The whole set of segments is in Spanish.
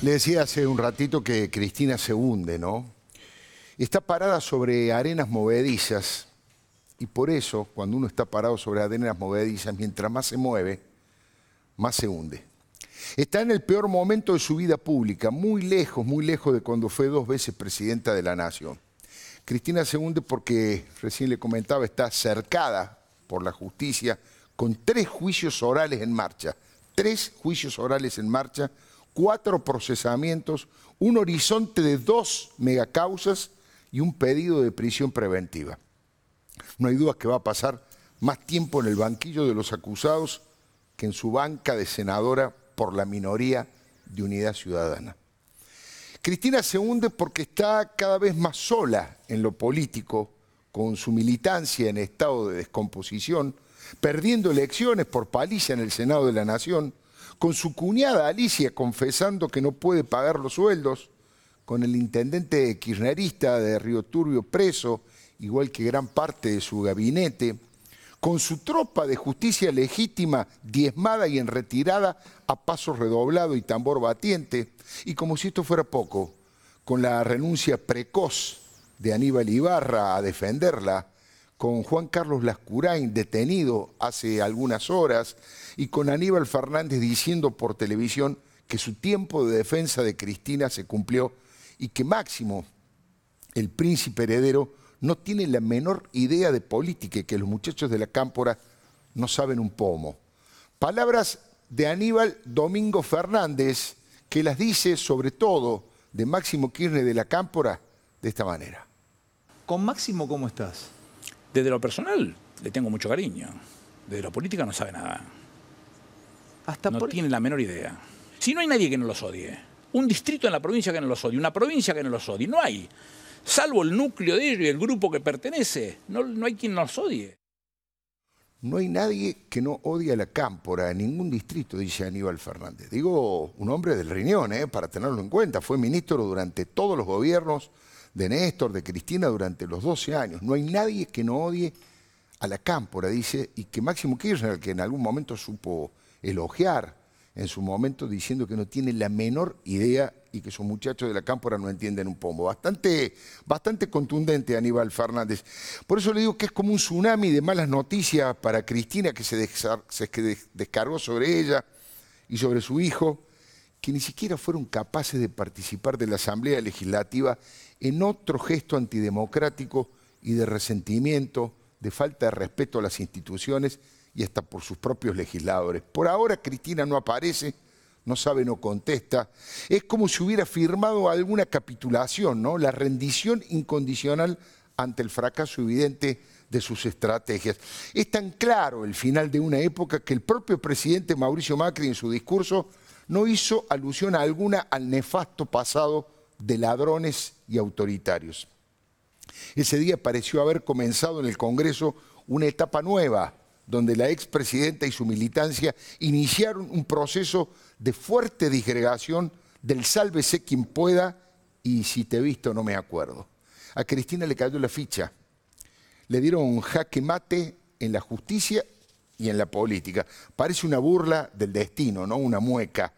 Le decía hace un ratito que Cristina se hunde, ¿no? Está parada sobre arenas movedizas y por eso, cuando uno está parado sobre arenas movedizas, mientras más se mueve, más se hunde. Está en el peor momento de su vida pública, muy lejos, muy lejos de cuando fue dos veces presidenta de la Nación. Cristina se hunde porque, recién le comentaba, está cercada por la justicia con tres juicios orales en marcha. Tres juicios orales en marcha cuatro procesamientos, un horizonte de dos megacausas y un pedido de prisión preventiva. No hay duda que va a pasar más tiempo en el banquillo de los acusados que en su banca de senadora por la minoría de Unidad Ciudadana. Cristina se hunde porque está cada vez más sola en lo político, con su militancia en estado de descomposición, perdiendo elecciones por paliza en el Senado de la Nación, con su cuñada Alicia confesando que no puede pagar los sueldos, con el intendente kirchnerista de Río Turbio preso, igual que gran parte de su gabinete, con su tropa de justicia legítima diezmada y en retirada a paso redoblado y tambor batiente, y como si esto fuera poco, con la renuncia precoz de Aníbal Ibarra a defenderla, con Juan Carlos Lascurain detenido hace algunas horas y con Aníbal Fernández diciendo por televisión que su tiempo de defensa de Cristina se cumplió y que Máximo, el príncipe heredero, no tiene la menor idea de política y que los muchachos de la cámpora no saben un pomo. Palabras de Aníbal Domingo Fernández que las dice sobre todo de Máximo Kirchner de la cámpora de esta manera. Con Máximo, ¿cómo estás? Desde lo personal, le tengo mucho cariño. Desde lo política no sabe nada. Hasta no tiene la menor idea. Si no hay nadie que no los odie. Un distrito en la provincia que no los odie. Una provincia que no los odie. No hay. Salvo el núcleo de ellos y el grupo que pertenece. No, no hay quien los odie. No hay nadie que no odie a la cámpora en ningún distrito, dice Aníbal Fernández. Digo, un hombre del riñón, ¿eh? para tenerlo en cuenta. Fue ministro durante todos los gobiernos de Néstor, de Cristina durante los 12 años. No hay nadie que no odie a la cámpora, dice, y que Máximo Kirchner, que en algún momento supo elogiar en su momento diciendo que no tiene la menor idea y que sus muchachos de la cámpora no entienden un pombo. Bastante, bastante contundente Aníbal Fernández. Por eso le digo que es como un tsunami de malas noticias para Cristina que se, descargó sobre ella y sobre su hijo que ni siquiera fueron capaces de participar de la Asamblea Legislativa en otro gesto antidemocrático y de resentimiento, de falta de respeto a las instituciones y hasta por sus propios legisladores. Por ahora Cristina no aparece, no sabe, no contesta. Es como si hubiera firmado alguna capitulación, ¿no? La rendición incondicional ante el fracaso evidente de sus estrategias. Es tan claro el final de una época que el propio presidente Mauricio Macri en su discurso no hizo alusión alguna al nefasto pasado de ladrones y autoritarios. Ese día pareció haber comenzado en el Congreso una etapa nueva, donde la expresidenta y su militancia iniciaron un proceso de fuerte disgregación del sálvese quien pueda y si te he visto no me acuerdo. A Cristina le cayó la ficha. Le dieron un jaque mate en la justicia y en la política, parece una burla del destino, no una mueca.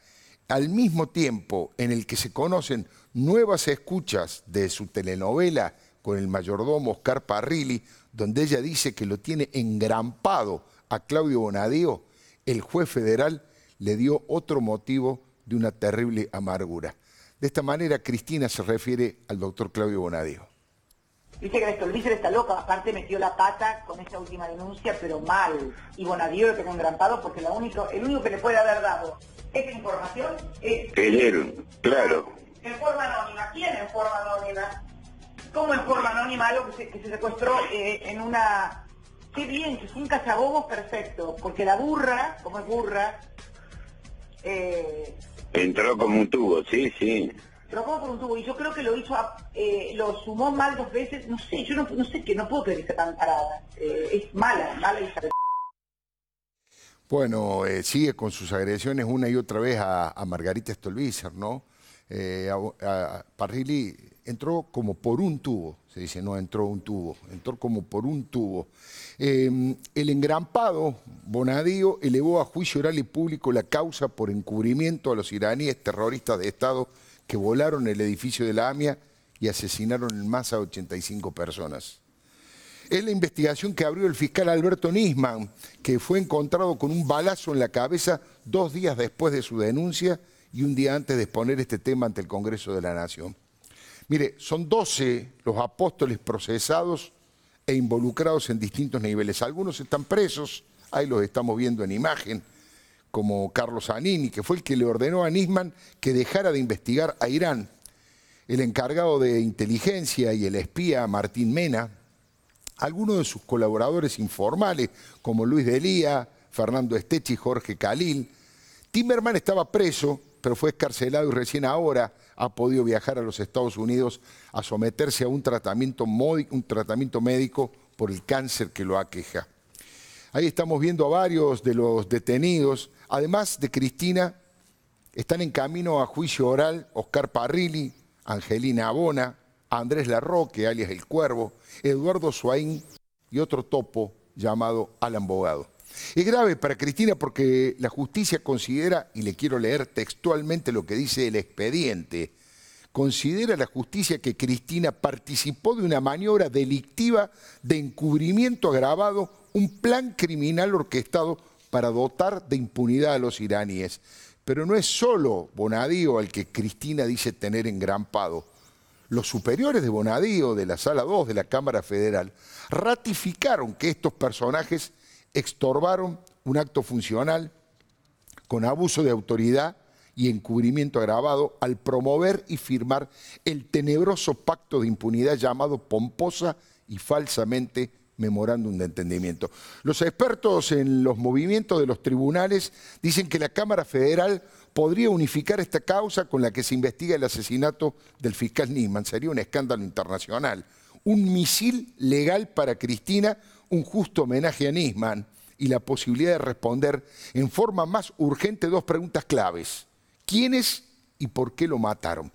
Al mismo tiempo en el que se conocen nuevas escuchas de su telenovela con el mayordomo Oscar Parrilli, donde ella dice que lo tiene engrampado a Claudio Bonadío, el juez federal le dio otro motivo de una terrible amargura. De esta manera, Cristina se refiere al doctor Claudio Bonadío. Dice que el está loca, aparte metió la pata con esa última denuncia, pero mal. Y Bonadío lo tengo engrampado porque la único, el único que le puede haber dado esta información es... él, claro. En forma anónima. ¿Quién en forma anónima? ¿Cómo en forma anónima algo que se, secuestró eh, en una... Qué bien, que es un cazabobos perfecto, porque la burra, como es burra... Eh, Entró como un tubo, sí, sí. Entró como por un tubo. Y yo creo que lo hizo, eh, lo sumó mal dos veces. No sé, yo no, sé que no puedo creer que está tan parada. Eh, es mala, mala hija de... Bueno, eh, sigue con sus agresiones una y otra vez a, Margarita Stolbizer, ¿no? A, Parrilli entró como por un tubo, se dice, no entró un tubo, entró como por un tubo. Em, el engrampado Bonadío elevó a juicio oral y público la causa por encubrimiento a los iraníes terroristas de Estado que volaron el edificio de la AMIA y asesinaron en masa a 85 personas. Es la investigación que abrió el fiscal Alberto Nisman, que fue encontrado con un balazo en la cabeza dos días después de su denuncia y un día antes de exponer este tema ante el Congreso de la Nación. Mire, son 12 los apóstoles procesados e involucrados en distintos niveles. Algunos están presos, ahí los estamos viendo en imagen, como Carlos Anini, que fue el que le ordenó a Nisman que dejara de investigar a Irán, el encargado de inteligencia y el espía Martín Mena, algunos de sus colaboradores informales, como Luis Delía, Fernando Estechi, Jorge Calil. Timerman estaba preso, pero fue escarcelado y recién ahora ha podido viajar a los Estados Unidos a someterse a un tratamiento médico por el cáncer que lo aqueja. Ahí estamos viendo a varios de los detenidos. Además de Cristina, están en camino a juicio oral Oscar Parrilli, Angelina Abona, Andrés Larroque, alias El Cuervo, Eduardo Suaín y otro topo llamado Alan Bogado. Es grave para Cristina porque la justicia considera, y le quiero leer textualmente lo que dice el expediente, considera la justicia que Cristina participó de una maniobra delictiva de encubrimiento agravado un plan criminal orquestado para dotar de impunidad a los iraníes. Pero no es solo Bonadío al que Cristina dice tener engrampado. Los superiores de Bonadío, de la Sala 2 de la Cámara Federal, ratificaron que estos personajes extorbaron un acto funcional con abuso de autoridad y encubrimiento agravado al promover y firmar el tenebroso pacto de impunidad llamado pomposa y falsamente memorándum de entendimiento. Los expertos en los movimientos de los tribunales dicen que la Cámara Federal podría unificar esta causa con la que se investiga el asesinato del fiscal Nisman. Sería un escándalo internacional. Un misil legal para Cristina, un justo homenaje a Nisman y la posibilidad de responder en forma más urgente dos preguntas claves. ¿Quiénes y por qué lo mataron?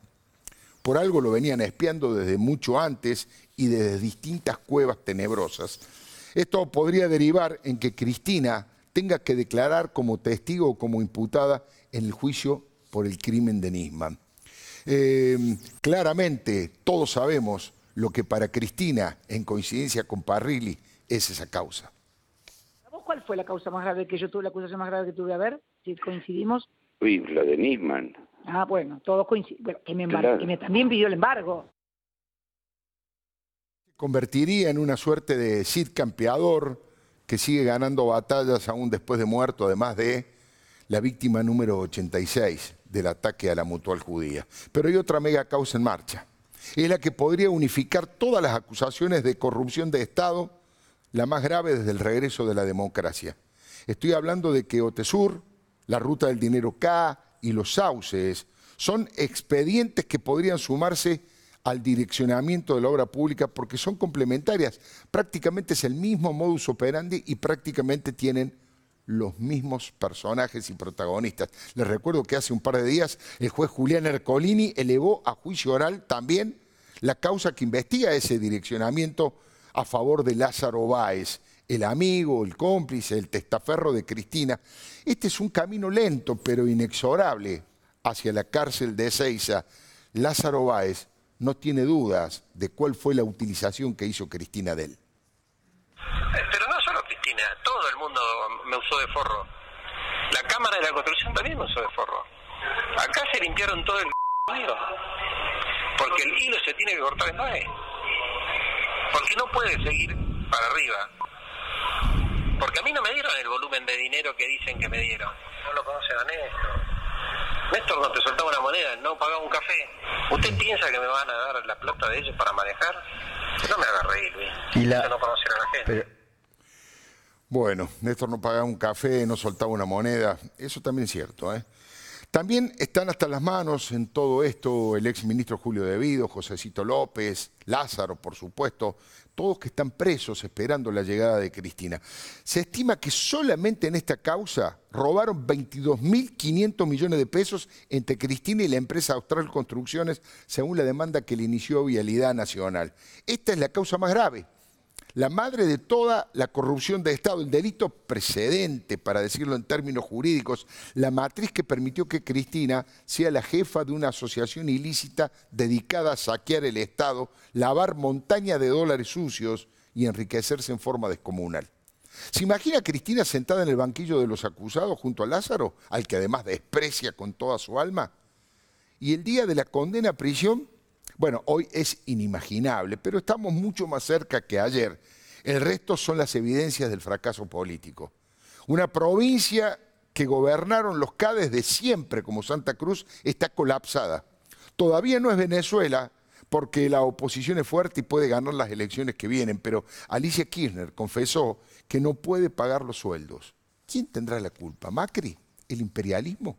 Por algo lo venían espiando desde mucho antes y desde distintas cuevas tenebrosas. Esto podría derivar en que Cristina tenga que declarar como testigo o como imputada en el juicio por el crimen de Nisman. Em, claramente, todos sabemos lo que para Cristina, en coincidencia con Parrilli, es esa causa. cuál fue la causa más grave que yo tuve, la acusación más grave que tuve? A ver, si coincidimos. la de Nisman. Ah, bueno, todos coincidimos. Bueno, que, me también pidió el embargo convertiría en una suerte de Cid campeador que sigue ganando batallas aún después de muerto, además de la víctima número 86 del ataque a la mutual judía. Pero hay otra mega causa en marcha. Es la que podría unificar todas las acusaciones de corrupción de Estado, la más grave desde el regreso de la democracia. Estoy hablando de que Otesur, la ruta del dinero K y los sauces son expedientes que podrían sumarse al direccionamiento de la obra pública porque son complementarias. Prácticamente es el mismo modus operandi y prácticamente tienen los mismos personajes y protagonistas. Les recuerdo que hace un par de días el juez Julián Ercolini elevó a juicio oral también la causa que investiga ese direccionamiento a favor de Lázaro Báez, el amigo, el cómplice, el testaferro de Cristina. Este es un camino lento pero inexorable hacia la cárcel de Ezeiza. Lázaro Báez no tiene dudas de cuál fue la utilización que hizo Cristina de él. Eh, pero no solo Cristina, todo el mundo me usó de forro. La Cámara de la Construcción también me usó de forro. Acá se limpiaron todo el hilo, porque el hilo se tiene que cortar en nueve. Porque no puede seguir para arriba. Porque a mí no me dieron el volumen de dinero que dicen que me dieron. No lo conocen a Néstor. Néstor no te soltaba una moneda, no pagaba un café. ¿Usted piensa que me van a dar la plata de ellos para manejar? No me haga reír, Luis. Y no conocer a la gente. Bueno, Néstor no pagaba un café, no soltaba una moneda. Eso también es cierto, ¿eh? También están hasta las manos en todo esto el ex ministro Julio José Josécito López, Lázaro, por supuesto, todos que están presos esperando la llegada de Cristina. Se estima que solamente en esta causa robaron 22.500 millones de pesos entre Cristina y la empresa Austral Construcciones, según la demanda que le inició Vialidad Nacional. Esta es la causa más grave la madre de toda la corrupción de Estado, el delito precedente, para decirlo en términos jurídicos, la matriz que permitió que Cristina sea la jefa de una asociación ilícita dedicada a saquear el Estado, lavar montaña de dólares sucios y enriquecerse en forma descomunal. ¿Se imagina a Cristina sentada en el banquillo de los acusados junto a Lázaro, al que además desprecia con toda su alma? Y el día de la condena a prisión bueno, hoy es inimaginable, pero estamos mucho más cerca que ayer. El resto son las evidencias del fracaso político. Una provincia que gobernaron los CADES de siempre, como Santa Cruz, está colapsada. Todavía no es Venezuela, porque la oposición es fuerte y puede ganar las elecciones que vienen, pero Alicia Kirchner confesó que no puede pagar los sueldos. ¿Quién tendrá la culpa? ¿Macri? ¿El imperialismo?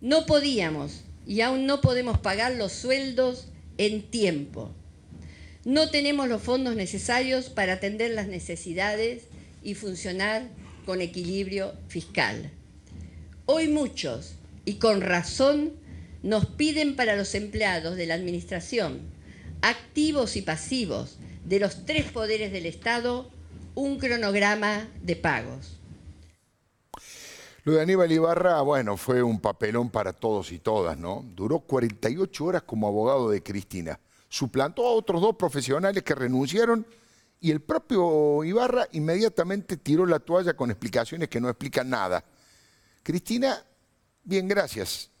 No podíamos y aún no podemos pagar los sueldos en tiempo. No tenemos los fondos necesarios para atender las necesidades y funcionar con equilibrio fiscal. Hoy muchos, y con razón, nos piden para los empleados de la Administración, activos y pasivos, de los tres poderes del Estado, un cronograma de pagos. Lo Aníbal Ibarra, bueno, fue un papelón para todos y todas, ¿no? Duró 48 horas como abogado de Cristina. Suplantó a otros dos profesionales que renunciaron y el propio Ibarra inmediatamente tiró la toalla con explicaciones que no explican nada. Cristina, bien, gracias.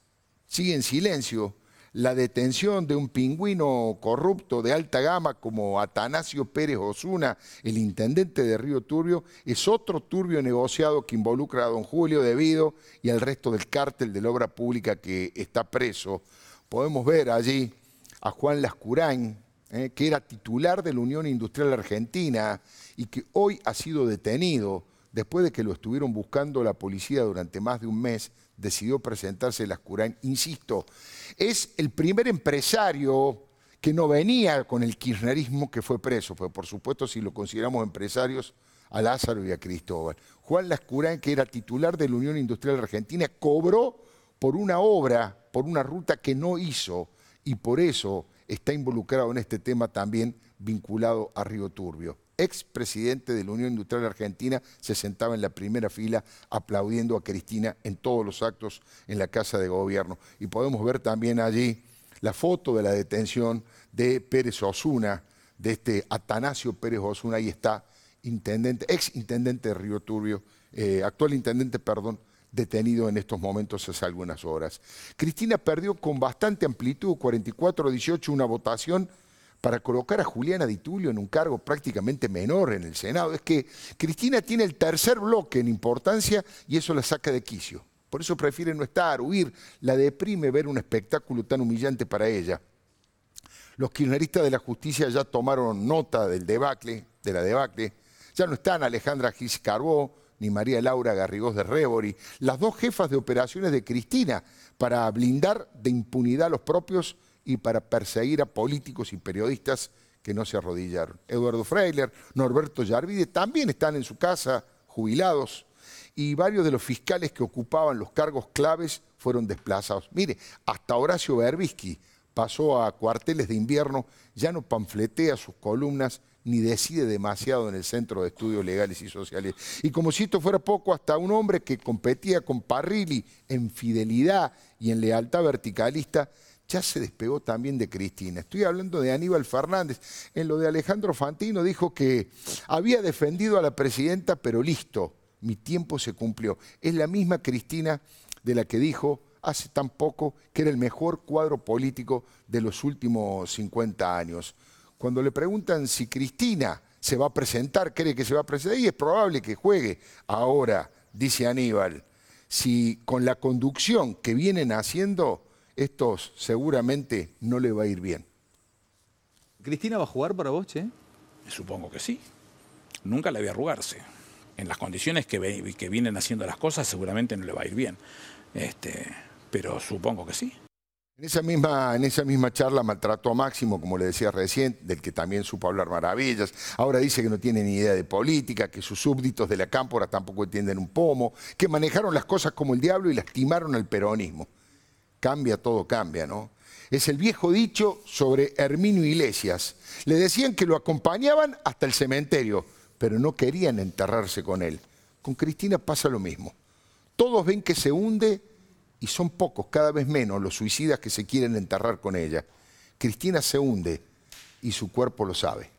Sigue en silencio la detención de un pingüino corrupto de alta gama como Atanasio Pérez Osuna, el intendente de Río Turbio, es otro turbio negociado que involucra a don Julio Debido y al resto del cártel de la obra pública que está preso. Podemos ver allí a Juan Lascurán, eh, que era titular de la Unión Industrial Argentina y que hoy ha sido detenido después de que lo estuvieron buscando la policía durante más de un mes decidió presentarse las Insisto, es el primer empresario que no venía con el kirchnerismo que fue preso, fue por supuesto si lo consideramos empresarios, a Lázaro y a Cristóbal. Juan Lascurán, que era titular de la Unión Industrial Argentina, cobró por una obra, por una ruta que no hizo y por eso está involucrado en este tema también vinculado a Río Turbio presidente de la Unión Industrial Argentina, se sentaba en la primera fila aplaudiendo a Cristina en todos los actos en la Casa de Gobierno. Y podemos ver también allí la foto de la detención de Pérez Osuna, de este Atanasio Pérez Osuna, ahí está, intendente, ex intendente de Río Turbio, eh, actual intendente, perdón, detenido en estos momentos hace algunas horas. Cristina perdió con bastante amplitud, 44-18, una votación para colocar a Juliana Di Tulio en un cargo prácticamente menor en el Senado. Es que Cristina tiene el tercer bloque en importancia y eso la saca de quicio. Por eso prefiere no estar, huir. La deprime ver un espectáculo tan humillante para ella. Los kirchneristas de la justicia ya tomaron nota del debacle, de la debacle. Ya no están Alejandra giscarbó ni María Laura Garrigós de Rebori, las dos jefas de operaciones de Cristina, para blindar de impunidad a los propios y para perseguir a políticos y periodistas que no se arrodillaron. Eduardo Freiler, Norberto Yarvide también están en su casa, jubilados, y varios de los fiscales que ocupaban los cargos claves fueron desplazados. Mire, hasta Horacio Berbisky pasó a cuarteles de invierno, ya no panfletea sus columnas ni decide demasiado en el Centro de Estudios Legales y Sociales. Y como si esto fuera poco, hasta un hombre que competía con Parrilli en fidelidad y en lealtad verticalista ya se despegó también de Cristina. Estoy hablando de Aníbal Fernández. En lo de Alejandro Fantino dijo que había defendido a la presidenta, pero listo, mi tiempo se cumplió. Es la misma Cristina de la que dijo hace tan poco que era el mejor cuadro político de los últimos 50 años. Cuando le preguntan si Cristina se va a presentar, cree que se va a presentar, y es probable que juegue ahora, dice Aníbal, si con la conducción que vienen haciendo estos seguramente no le va a ir bien. ¿Cristina va a jugar para vos, Che? Supongo que sí. Nunca le voy a arrugarse. En las condiciones que, que vienen haciendo las cosas, seguramente no le va a ir bien. Este, pero supongo que sí. En esa, misma, en esa misma charla maltrató a Máximo, como le decía recién, del que también supo hablar maravillas. Ahora dice que no tiene ni idea de política, que sus súbditos de la cámpora tampoco entienden un pomo, que manejaron las cosas como el diablo y lastimaron al peronismo cambia, todo cambia, ¿no? Es el viejo dicho sobre Herminio Iglesias. Le decían que lo acompañaban hasta el cementerio, pero no querían enterrarse con él. Con Cristina pasa lo mismo. Todos ven que se hunde y son pocos, cada vez menos, los suicidas que se quieren enterrar con ella. Cristina se hunde y su cuerpo lo sabe.